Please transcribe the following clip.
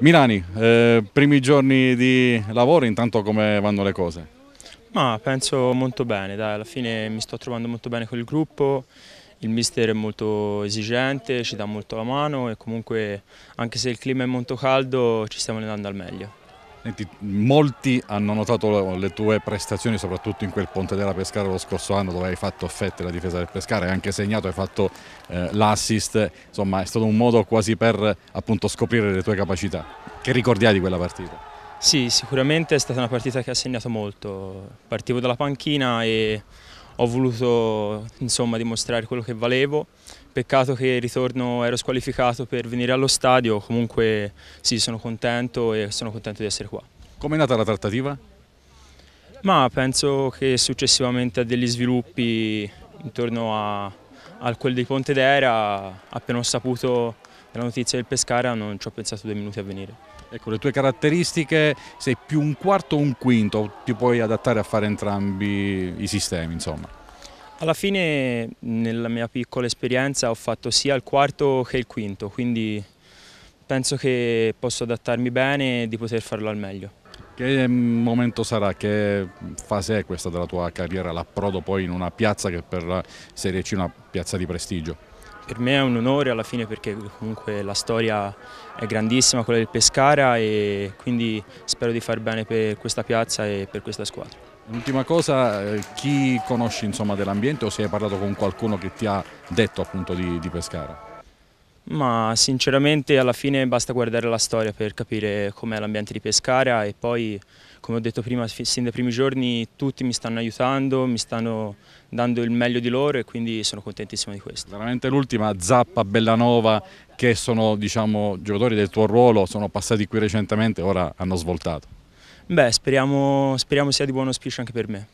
Milani, eh, primi giorni di lavoro, intanto come vanno le cose? Ma penso molto bene, dai, alla fine mi sto trovando molto bene con il gruppo, il mister è molto esigente, ci dà molto la mano e comunque anche se il clima è molto caldo ci stiamo andando al meglio. Senti, molti hanno notato le tue prestazioni, soprattutto in quel Ponte della Pescara lo scorso anno dove hai fatto offerte la difesa del Pescara, hai anche segnato, hai fatto eh, l'assist, insomma è stato un modo quasi per appunto scoprire le tue capacità. Che ricordi hai di quella partita? Sì, sicuramente è stata una partita che ha segnato molto. Partivo dalla panchina e ho voluto insomma, dimostrare quello che valevo. Peccato che il ritorno ero squalificato per venire allo stadio, comunque sì, sono contento e sono contento di essere qua. Come è nata la trattativa? Ma penso che successivamente a degli sviluppi intorno a, a quel di Pontedera, appena ho saputo della notizia del Pescara non ci ho pensato due minuti a venire. Ecco, le tue caratteristiche, sei più un quarto o un quinto, ti puoi adattare a fare entrambi i sistemi, insomma. Alla fine, nella mia piccola esperienza, ho fatto sia il quarto che il quinto, quindi penso che posso adattarmi bene e di poter farlo al meglio. Che ehm, momento sarà, che fase è questa della tua carriera, l'approdo poi in una piazza che per la Serie C è una piazza di prestigio? Per me è un onore alla fine perché comunque la storia è grandissima, quella del Pescara e quindi spero di far bene per questa piazza e per questa squadra. L'ultima cosa, eh, chi conosci dell'ambiente o se hai parlato con qualcuno che ti ha detto appunto di, di Pescara? Ma sinceramente alla fine basta guardare la storia per capire com'è l'ambiente di Pescara e poi come ho detto prima, sin dai primi giorni tutti mi stanno aiutando, mi stanno dando il meglio di loro e quindi sono contentissimo di questo. Veramente l'ultima, Zappa, Bellanova, che sono diciamo, giocatori del tuo ruolo, sono passati qui recentemente, e ora hanno svoltato. Beh, speriamo, speriamo sia di buon auspicio anche per me.